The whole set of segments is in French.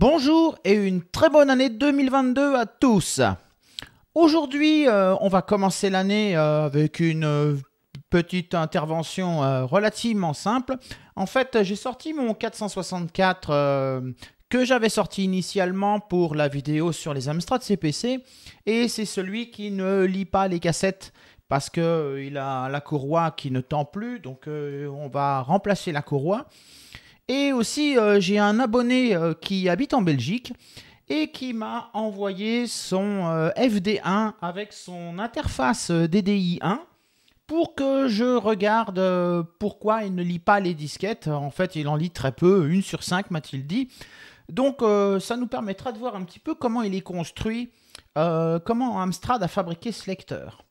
Bonjour et une très bonne année 2022 à tous. Aujourd'hui, euh, on va commencer l'année euh, avec une euh, petite intervention relativement simple. En fait, j'ai sorti mon 464 que j'avais sorti initialement pour la vidéo sur les Amstrad CPC et c'est celui qui ne lit pas les cassettes parce que il a la courroie qui ne tend plus, donc on va remplacer la courroie. Et aussi, euh, j'ai un abonné euh, qui habite en Belgique et qui m'a envoyé son euh, FD1 avec son interface DDI1 pour que je regarde pourquoi il ne lit pas les disquettes. En fait, il en lit très peu, une sur cinq, m'a-t-il dit. Donc, ça nous permettra de voir un petit peu comment il est construit, comment Amstrad a fabriqué ce lecteur.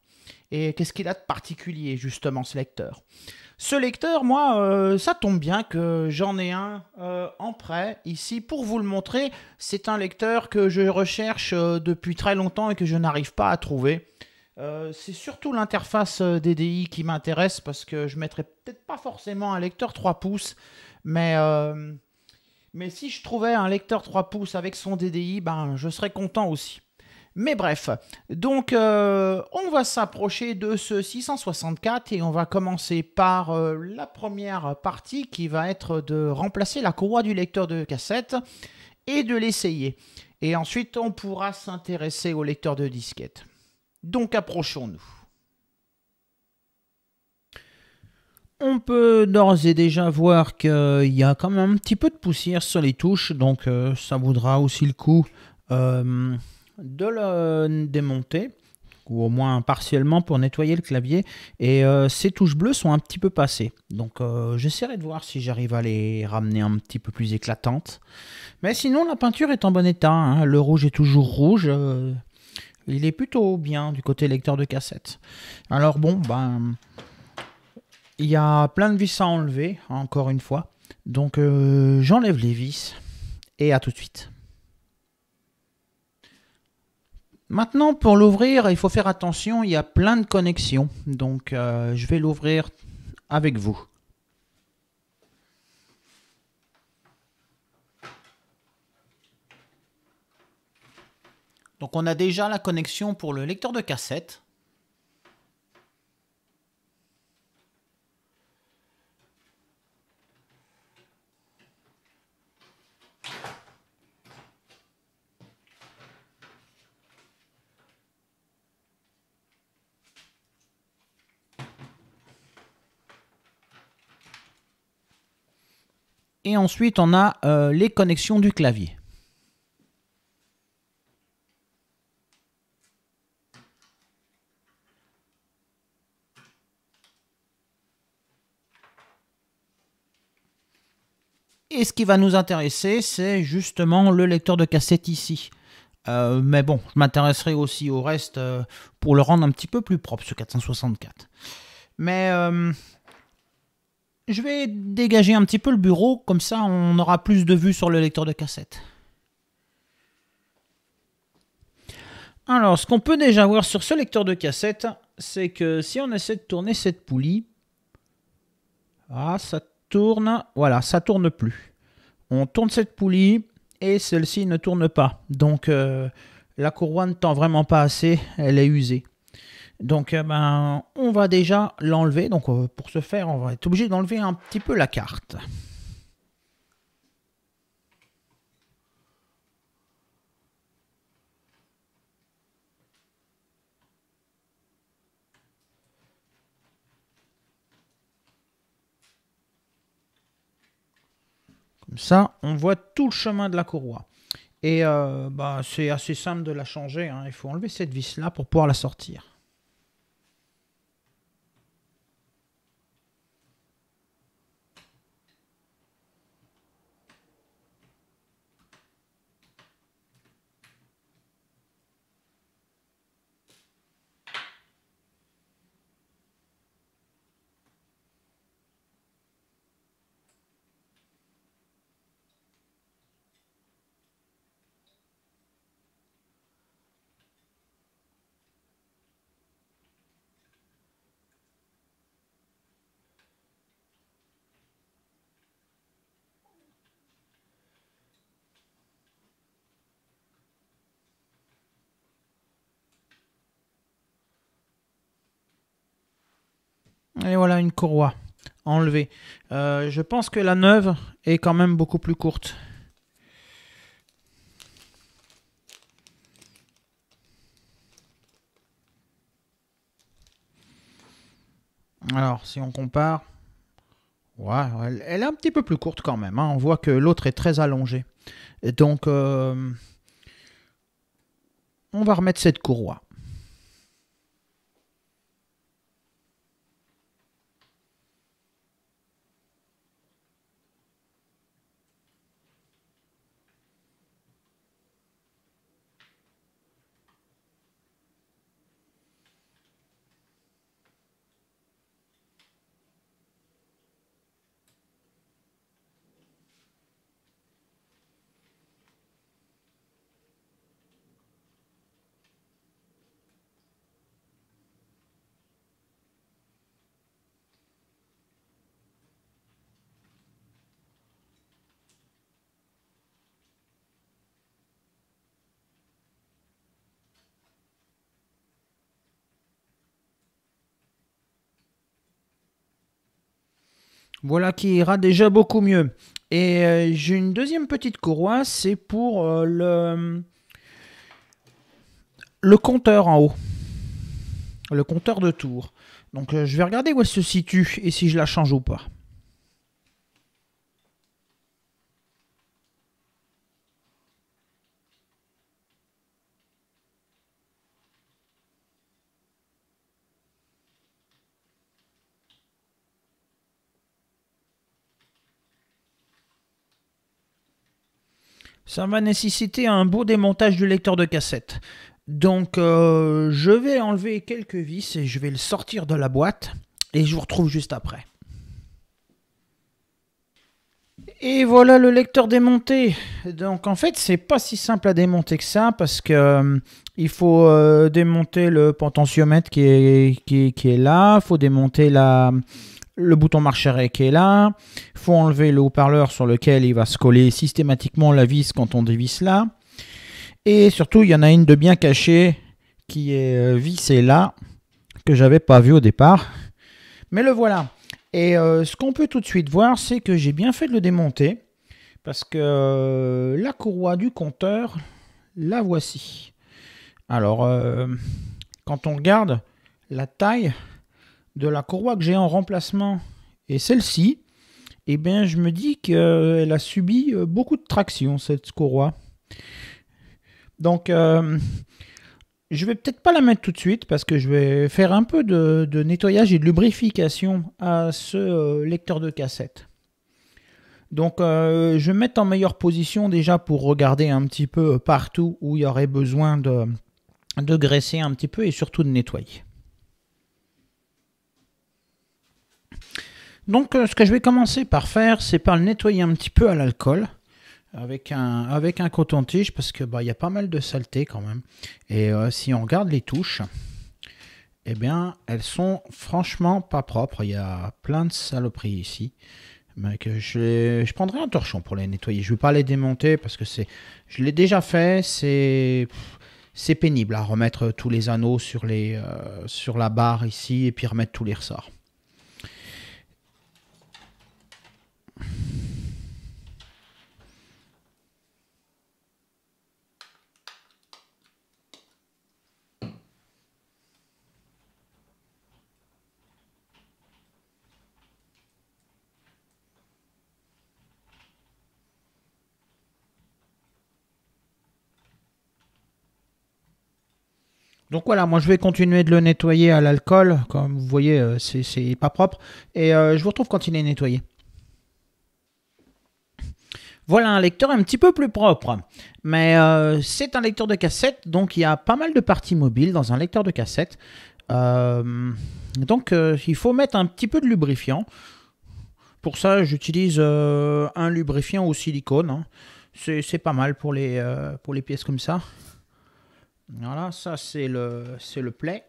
Et qu'est-ce qu'il a de particulier, justement, ce lecteur. Ce lecteur, moi, euh, ça tombe bien que j'en ai un euh, en prêt ici pour vous le montrer. C'est un lecteur que je recherche euh, depuis très longtemps et que je n'arrive pas à trouver. c'est surtout l'interface DDI qui m'intéresse parce que je mettrais peut-être pas forcément un lecteur 3 pouces, mais mais si je trouvais un lecteur 3 pouces avec son DDI, ben je serais content aussi. Mais bref, donc euh, on va s'approcher de ce 664 et on va commencer par euh, la première partie qui va être de remplacer la courroie du lecteur de cassette et de l'essayer. Et ensuite on pourra s'intéresser au lecteur de disquette. Donc approchons-nous. On peut d'ores et déjà voir qu'il y a quand même un petit peu de poussière sur les touches, donc euh, ça vaudra aussi le coup de le démonter ou au moins partiellement pour nettoyer le clavier. Et euh, ces touches bleues sont un petit peu passées. Donc euh, j'essaierai de voir si j'arrive à les ramener un petit peu plus éclatantes. Mais sinon la peinture est en bon état. Hein. Le rouge est toujours rouge. Euh, il est plutôt bien du côté lecteur de cassette. Alors bon, ben... Il y a plein de vis à enlever, hein, encore une fois. Donc j'enlève les vis et à tout de suite. Maintenant, pour l'ouvrir, il faut faire attention, il y a plein de connexions. Donc, euh, je vais l'ouvrir avec vous. Donc, on a déjà la connexion pour le lecteur de cassette. Et ensuite, on a euh, les connexions du clavier. Et ce qui va nous intéresser, c'est justement le lecteur de cassette ici. Euh, mais bon, je m'intéresserai aussi au reste euh, pour le rendre un petit peu plus propre, ce 464. Mais je vais dégager un petit peu le bureau, comme ça on aura plus de vues sur le lecteur de cassette. Alors, ce qu'on peut déjà voir sur ce lecteur de cassette, c'est que si on essaie de tourner cette poulie, ah, ça tourne, voilà, ça tourne plus. On tourne cette poulie et celle-ci ne tourne pas. Donc, euh, la courroie ne tend vraiment pas assez, elle est usée. Donc eh ben, on va déjà l'enlever. Donc euh, pour ce faire, on va être obligé d'enlever un petit peu la carte. Comme ça, on voit tout le chemin de la courroie. Et euh, bah, c'est assez simple de la changer. Hein. Il faut enlever cette vis là pour pouvoir la sortir. Et voilà une courroie enlevée. Euh, je pense que la neuve est quand même beaucoup plus courte. Alors, si on compare, elle, est un petit peu plus courte quand même. Hein. On voit que l'autre est très allongée. donc, euh, on va remettre cette courroie. Voilà qui ira déjà beaucoup mieux. Et euh, j'ai une deuxième petite courroie, c'est pour euh, le, le compteur en haut. Le compteur de tour. Donc euh, je vais regarder où elle se situe et si je la change ou pas. ça va nécessiter un beau démontage du lecteur de cassette. Donc euh, je vais enlever quelques vis et je vais le sortir de la boîte et je vous retrouve juste après. Et voilà le lecteur démonté. Donc en fait, c'est pas si simple à démonter que ça parce que euh, il faut euh, démonter le potentiomètre qui est, qui, est là. Il faut démonter le bouton marche arrêt qui est là. Il faut enlever le haut-parleur sur lequel il va se coller systématiquement la vis quand on dévisse là. Et surtout, il y en a une de bien cachée qui est euh, vissée là, que j'avais pas vue au départ. Mais le voilà. Et euh, ce qu'on peut tout de suite voir, c'est que j'ai bien fait de le démonter. Parce que la courroie du compteur, la voici. Alors, euh, quand on regarde la taille de la courroie que j'ai en remplacement et celle-ci, eh bien, je me dis qu'elle a subi euh, beaucoup de traction, cette courroie. Donc, euh, je vais peut-être pas la mettre tout de suite parce que je vais faire un peu de, nettoyage et de lubrification à ce lecteur de cassette. Donc, je vais mettre en meilleure position déjà pour regarder un petit peu partout où il y aurait besoin de, de graisser un petit peu et surtout de nettoyer. Donc euh, ce que je vais commencer par faire, c'est par le nettoyer un petit peu à l'alcool avec un, avec un coton-tige parce que bah, y a pas mal de saleté quand même. Et euh, si on regarde les touches, eh bien elles sont franchement pas propres. Il y a plein de saloperies ici. que je, je prendrai un torchon pour les nettoyer. Je ne vais pas les démonter parce que c'est, je l'ai déjà fait. C'est, c'est pénible à remettre tous les anneaux sur, les, euh, sur la barre ici et puis remettre tous les ressorts. Donc voilà, moi je vais continuer de le nettoyer à l'alcool. Comme vous voyez, euh, c'est pas propre. Et euh, je vous retrouve quand il est nettoyé. Voilà un lecteur un petit peu plus propre. Mais euh, c'est un lecteur de cassette, donc il y a pas mal de parties mobiles dans un lecteur de cassette. donc il faut mettre un petit peu de lubrifiant. Pour ça, j'utilise un lubrifiant au silicone. Hein. C'est pas mal pour les, pour les pièces comme ça. Voilà, ça c'est le, c'est le play.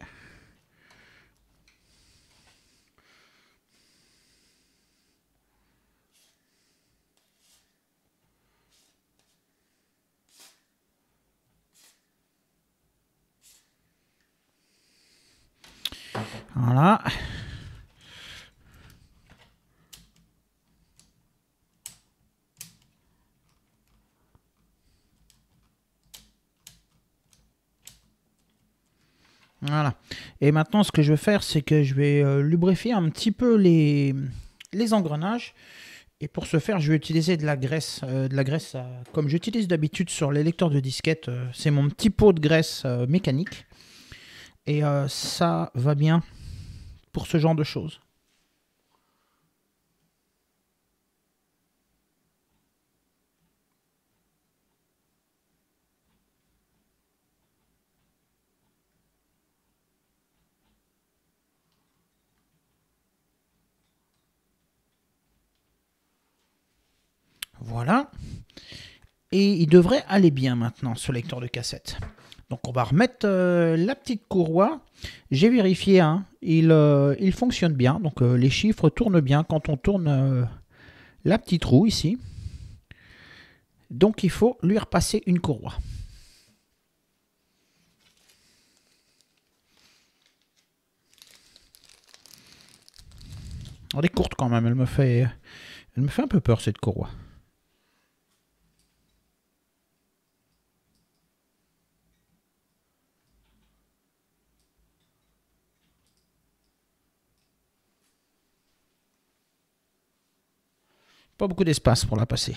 Voilà. Voilà. Et maintenant, ce que je vais faire, c'est que je vais euh, lubrifier un petit peu les, engrenages. Et pour ce faire, je vais utiliser de la graisse. Euh, de la graisse euh, comme j'utilise d'habitude sur les lecteurs de disquettes, c'est mon petit pot de graisse mécanique. Et ça va bien pour ce genre de choses. Voilà. Et il devrait aller bien maintenant, ce lecteur de cassette. Donc on va remettre euh, la petite courroie. J'ai vérifié, hein. euh, il, fonctionne bien. Donc euh, les chiffres tournent bien quand on tourne la petite roue ici. Donc il faut lui repasser une courroie. Elle est courte quand même, elle me fait, elle me fait un peu peur cette courroie. Pas beaucoup d'espace pour la passer.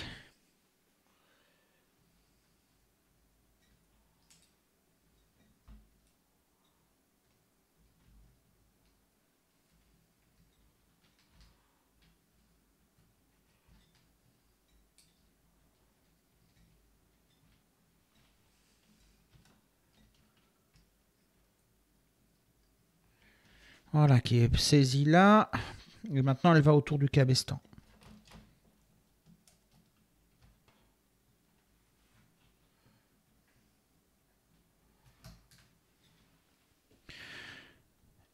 Voilà, qui est saisie là. Et maintenant, elle va autour du cabestan.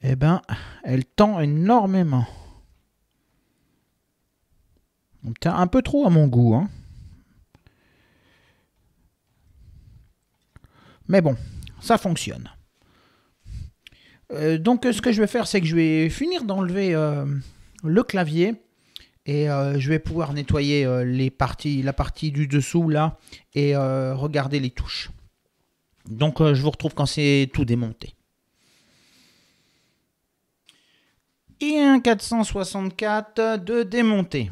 eh ben, elle tend énormément. un peu trop à mon goût. Hein. Mais bon, ça fonctionne. Euh, donc ce que je vais faire, c'est que je vais finir d'enlever euh, le clavier et euh, je vais pouvoir nettoyer les parties, la partie du dessous là et regarder les touches. Donc je vous retrouve quand c'est tout démonté. et un 464 de démonté.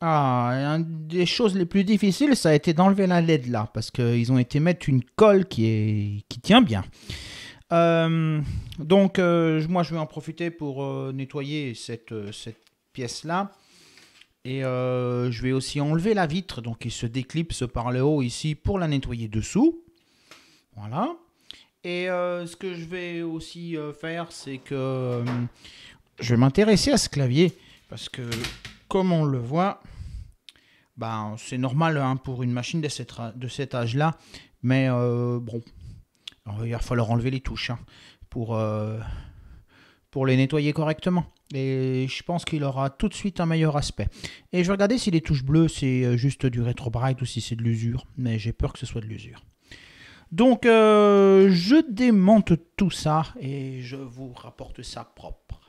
Ah, une des choses les plus difficiles, ça a été d'enlever la LED là, parce qu'ils ont été mettre une colle qui, est, qui tient bien. Euh, donc, euh, moi, je vais en profiter pour euh, nettoyer cette, cette pièce-là. Et je vais aussi enlever la vitre, donc il se déclipse par le haut ici pour la nettoyer dessous. Voilà. Et ce que je vais aussi faire, c'est que je vais m'intéresser à ce clavier parce que, comme on le voit, ben, c'est normal hein, pour une machine de, cet âge-là, mais euh, bon, il va falloir enlever les touches hein, pour, euh, pour les nettoyer correctement. Et je pense qu'il aura tout de suite un meilleur aspect. Et je vais regarder si les touches bleues c'est euh, juste du rétro-bright ou si c'est de l'usure, mais j'ai peur que ce soit de l'usure. Donc je démonte tout ça et je vous rapporte ça propre.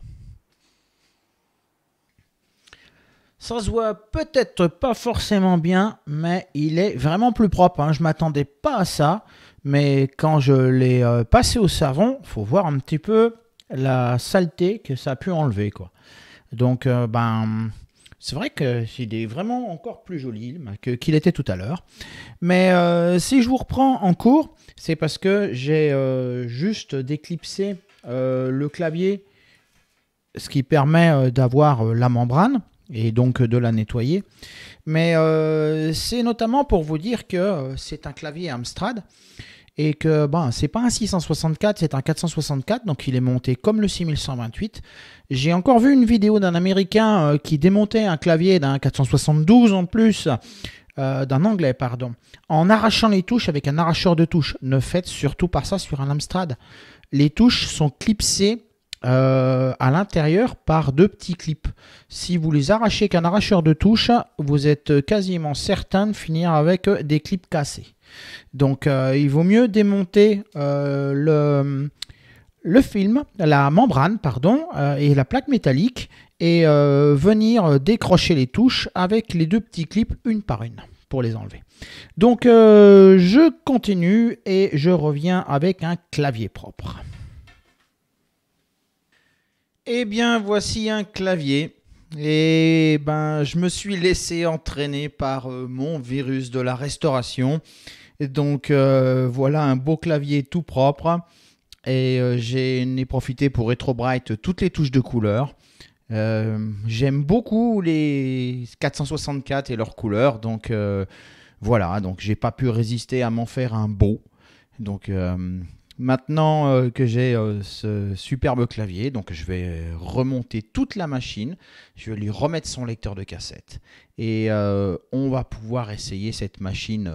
Ça se voit peut-être pas forcément bien, mais il est vraiment plus propre. Hein. Je m'attendais pas à ça, mais quand je l'ai euh, passé au savon, faut voir un petit peu la saleté que ça a pu enlever, quoi. Donc, euh, ben, c'est vrai qu'il est vraiment encore plus joli qu'il était tout à l'heure. Mais euh, si je vous reprends en cours, c'est parce que j'ai juste déclipsé le clavier, ce qui permet d'avoir la membrane et donc de la nettoyer. Mais euh, c'est notamment pour vous dire que euh, c'est un clavier Amstrad et que ben, c'est pas un 664, c'est un 464, donc il est monté comme le 6128. J'ai encore vu une vidéo d'un Américain euh, qui démontait un clavier d'un 472 en plus, d'un Anglais, pardon, en arrachant les touches avec un arracheur de touches. Ne faites surtout pas ça sur un Amstrad. Les touches sont clipsées euh, à l'intérieur par deux petits clips. Si vous les arrachez qu'un arracheur de touches, vous êtes quasiment certain de finir avec des clips cassés. Donc euh, il vaut mieux démonter euh, le, film, la membrane, pardon, et la plaque métallique et venir décrocher les touches avec les deux petits clips une par une pour les enlever. Donc je continue et je reviens avec un clavier propre. Eh bien, voici un clavier. Et eh ben, je me suis laissé entraîner par euh, mon virus de la restauration. donc, euh, voilà un beau clavier tout propre. Et euh, j'ai profité pour RetroBright toutes les touches de couleur. J'aime beaucoup les 464 et leurs couleurs. Donc, voilà. Donc, j'ai pas pu résister à m'en faire un beau. Donc, Maintenant euh, que j'ai euh, ce superbe clavier, donc je vais remonter toute la machine, je vais lui remettre son lecteur de cassette et euh, on va pouvoir essayer cette machine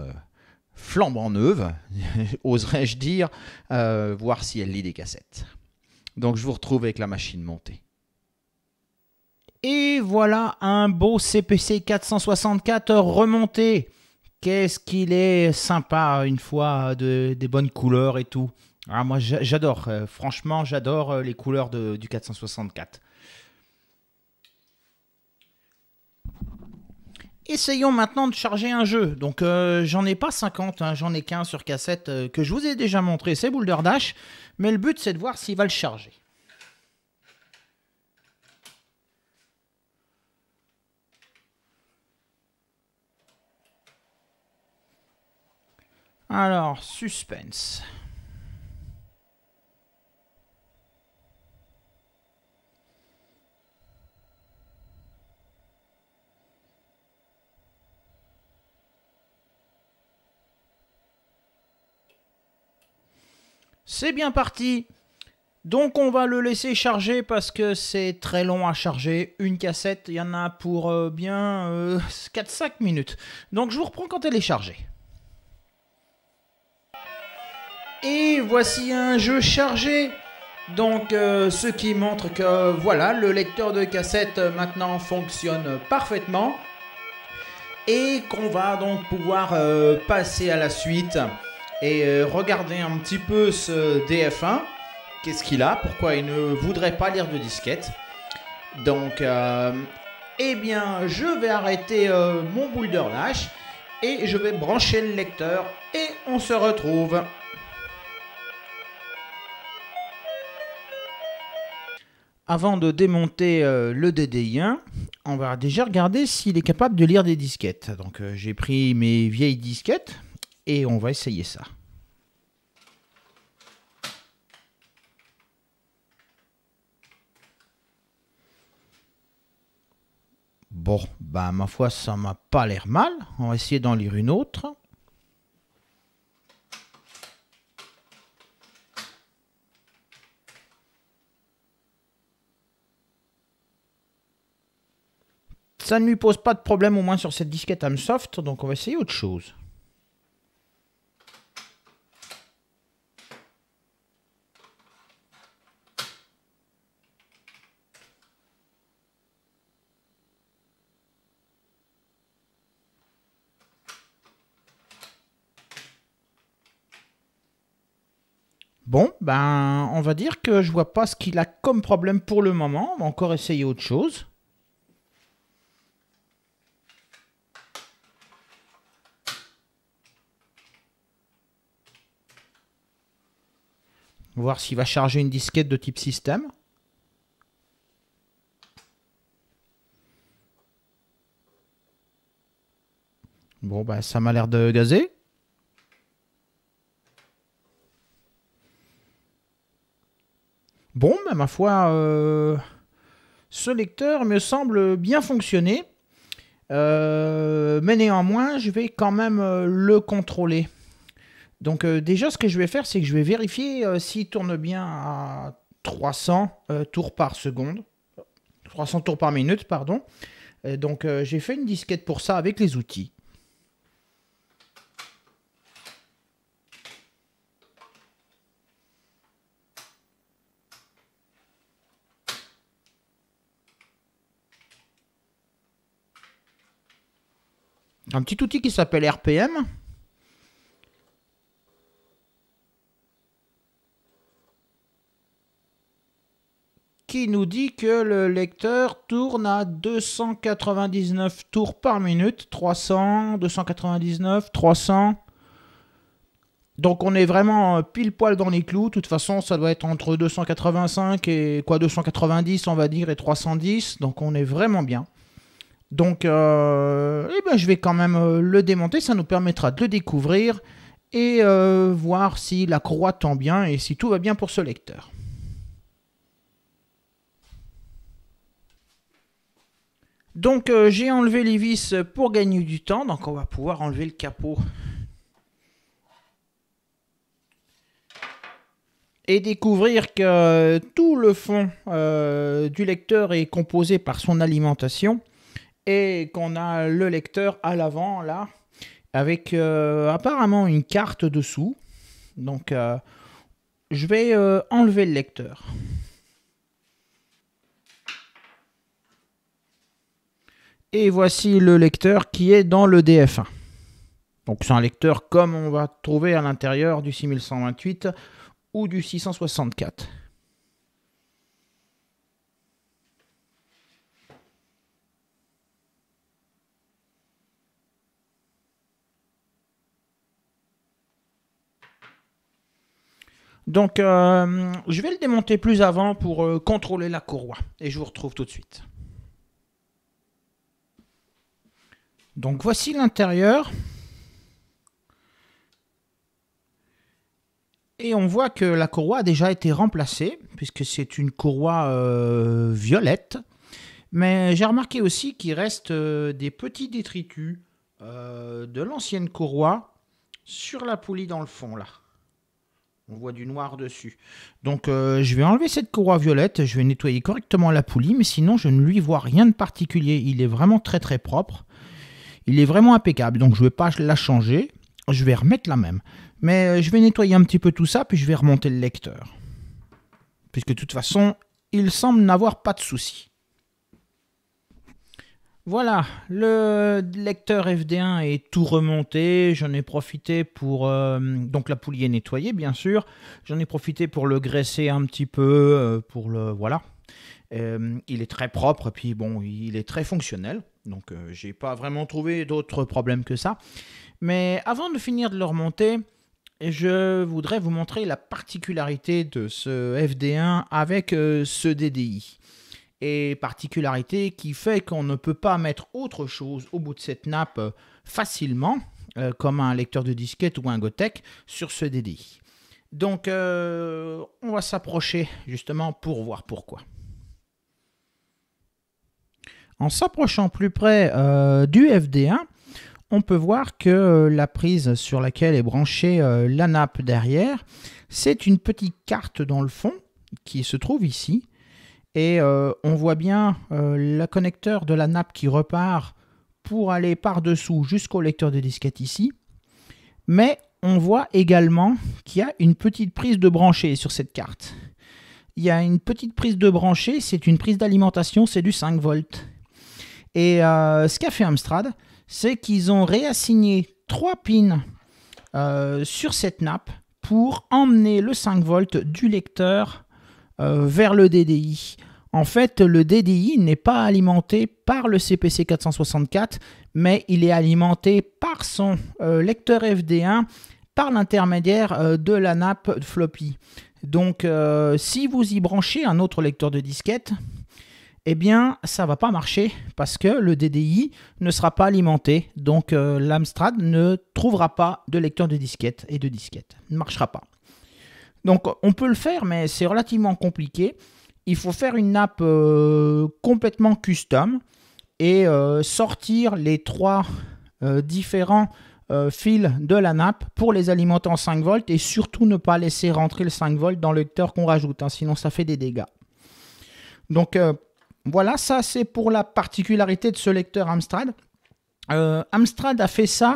flambant neuve, oserais-je dire, voir si elle lit des cassettes. Donc je vous retrouve avec la machine montée. Et voilà un beau CPC 464 remonté. Qu'est-ce qu'il est sympa une fois de, des bonnes couleurs et tout. Ah, moi, j'adore. Euh, franchement, j'adore euh, les couleurs de, du 464. Essayons maintenant de charger un jeu. Donc, euh, j'en ai pas 50, hein, j'en ai qu'un sur cassette que je vous ai déjà montré, c'est Boulder Dash. Mais le but, c'est de voir s'il va le charger. Alors, suspense. C'est bien parti donc on va le laisser charger parce que c'est très long à charger. Une cassette, il y en a pour euh, bien 4-5 euh, minutes. Donc je vous reprends quand elle est chargée. Et voici un jeu chargé. Donc euh, ce qui montre que voilà, le lecteur de cassette maintenant fonctionne parfaitement. Et qu'on va donc pouvoir passer à la suite et euh, regardez un petit peu ce DF1. Qu'est-ce qu'il a Pourquoi il ne voudrait pas lire de disquette Donc, euh, eh bien, je vais arrêter euh, mon boulder lâche et je vais brancher le lecteur et on se retrouve. Avant de démonter le DDI1, on va déjà regarder s'il est capable de lire des disquettes. Donc j'ai pris mes vieilles disquettes et on va essayer ça. Bon, ben ma foi, ça m'a pas l'air mal. On va essayer d'en lire une autre. Ça ne lui pose pas de problème au moins sur cette disquette Amsoft, donc on va essayer autre chose. ben, on va dire que je vois pas ce qu'il a comme problème pour le moment. On va encore essayer autre chose. voir s'il va charger une disquette de type système. Bon, ben, ça m'a l'air de gazer. ma foi, euh, ce lecteur me semble bien fonctionner. Euh, mais néanmoins, je vais quand même euh, le contrôler. Donc déjà, ce que je vais faire, c'est que je vais vérifier s'il tourne bien à 300 tours par seconde. 300 tours par minute, pardon. donc j'ai fait une disquette pour ça avec les outils. un petit outil qui s'appelle RPM. qui nous dit que le lecteur tourne à 299 tours par minute, 300, 299, 300. Donc on est vraiment euh, pile poil dans les clous. De toute façon, ça doit être entre 285 et quoi 290, on va dire, et 310. Donc on est vraiment bien. Donc, euh, eh ben, je vais quand même euh, le démonter. Ça nous permettra de le découvrir et euh, voir si la croix tend bien et si tout va bien pour ce lecteur. Donc, j'ai enlevé les vis pour gagner du temps. Donc, on va pouvoir enlever le capot. Et découvrir que tout le fond du lecteur est composé par son alimentation et qu'on a le lecteur à l'avant là, avec euh, apparemment une carte dessous. Donc euh, je vais euh, enlever le lecteur. Et voici le lecteur qui est dans le DF1. Donc c'est un lecteur comme on va trouver à l'intérieur du 6128 ou du 664. Donc, euh, je vais le démonter plus avant pour euh, contrôler la courroie. Et je vous retrouve tout de suite. Donc, voici l'intérieur. Et on voit que la courroie a déjà été remplacée, puisque c'est une courroie euh, violette. Mais j'ai remarqué aussi qu'il reste des petits détritus de l'ancienne courroie sur la poulie dans le fond, là. On voit du noir dessus. Donc euh, je vais enlever cette courroie violette, je vais nettoyer correctement la poulie, mais sinon je ne lui vois rien de particulier. Il est vraiment très très propre. Il est vraiment impeccable, donc je ne vais pas la changer. Je vais remettre la même. Mais euh, je vais nettoyer un petit peu tout ça, puis je vais remonter le lecteur. Puisque de toute façon, il semble n'avoir pas de soucis. Voilà, le lecteur FD1 est tout remonté. J'en ai profité pour. Euh, donc la poulie est nettoyée, bien sûr. J'en ai profité pour le graisser un petit peu. Euh, pour le, voilà. Euh, il est très propre, puis bon, il est très fonctionnel. Donc j'ai pas vraiment trouvé d'autres problèmes que ça. Mais avant de finir de le remonter, je voudrais vous montrer la particularité de ce FD1 avec ce DDI et particularité qui fait qu'on ne peut pas mettre autre chose au bout de cette nappe euh, facilement, euh, comme un lecteur de disquette ou un Gotek, sur ce DDI. Donc euh, on va s'approcher justement pour voir pourquoi. En s'approchant plus près du FD1, on peut voir que la prise sur laquelle est branchée la nappe derrière, c'est une petite carte dans le fond qui se trouve ici, et euh, on voit bien euh, le connecteur de la nappe qui repart pour aller par-dessous jusqu'au lecteur de disquette ici. Mais on voit également qu'il y a une petite prise de branchée sur cette carte. Il y a une petite prise de branchée, c'est une prise d'alimentation, c'est du 5 volts. Et euh, ce qu'a fait Amstrad, c'est qu'ils ont réassigné trois pins sur cette nappe pour emmener le 5 volts du lecteur euh, vers le DDI. En fait, le DDI n'est pas alimenté par le CPC 464, mais il est alimenté par son euh, lecteur FD1 par l'intermédiaire euh, de la nappe floppy. Donc, si vous y branchez un autre lecteur de disquette, eh bien, ça va pas marcher parce que le DDI ne sera pas alimenté. Donc, l'Amstrad ne trouvera pas de lecteur de disquette et de disquette. Ne marchera pas. Donc on peut le faire, mais c'est relativement compliqué. Il faut faire une nappe euh, complètement custom et euh, sortir les trois euh, différents fils de la nappe pour les alimenter en 5 volts et surtout ne pas laisser rentrer le 5 volts dans le lecteur qu'on rajoute, hein, sinon ça fait des dégâts. Donc voilà, ça c'est pour la particularité de ce lecteur Amstrad. Amstrad a fait ça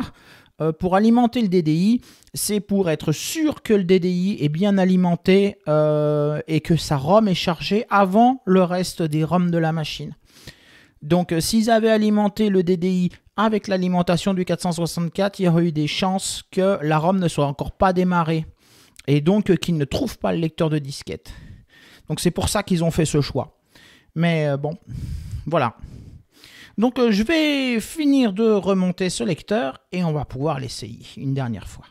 euh, pour alimenter le DDI, c'est pour être sûr que le DDI est bien alimenté euh, et que sa ROM est chargée avant le reste des ROM de la machine. Donc euh, s'ils avaient alimenté le DDI avec l'alimentation du 464, il y aurait eu des chances que la ROM ne soit encore pas démarrée et donc qu'ils ne trouvent pas le lecteur de disquette. Donc c'est pour ça qu'ils ont fait ce choix. Mais bon, voilà. Donc euh, je vais finir de remonter ce lecteur et on va pouvoir l'essayer une dernière fois.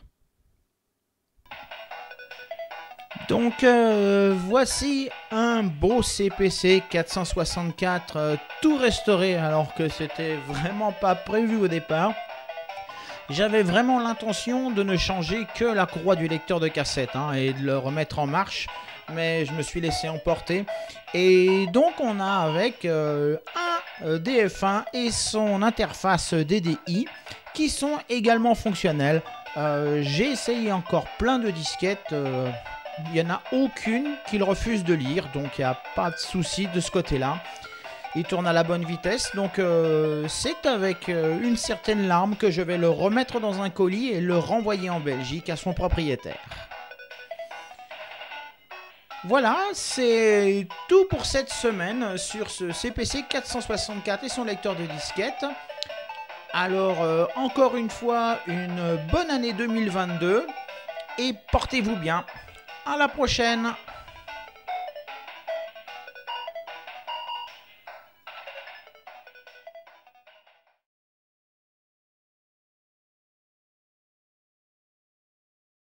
Donc euh, voici un beau CPC 464 euh, tout restauré alors que c'était vraiment pas prévu au départ. J'avais vraiment l'intention de ne changer que la courroie du lecteur de cassette hein, et de le remettre en marche mais je me suis laissé emporter. Et donc on a avec euh, un euh, DF1 et son interface DDI qui sont également fonctionnels. Euh, j'ai essayé encore plein de disquettes. Il y n'y en a aucune qu'il refuse de lire, donc il n'y a pas de souci de ce côté-là. Il tourne à la bonne vitesse, donc c'est avec une certaine larme que je vais le remettre dans un colis et le renvoyer en Belgique à son propriétaire. Voilà, c'est tout pour cette semaine sur ce CPC 464 et son lecteur de disquette. Alors, euh, encore une fois, une bonne année 2022 et portez-vous bien. À la prochaine!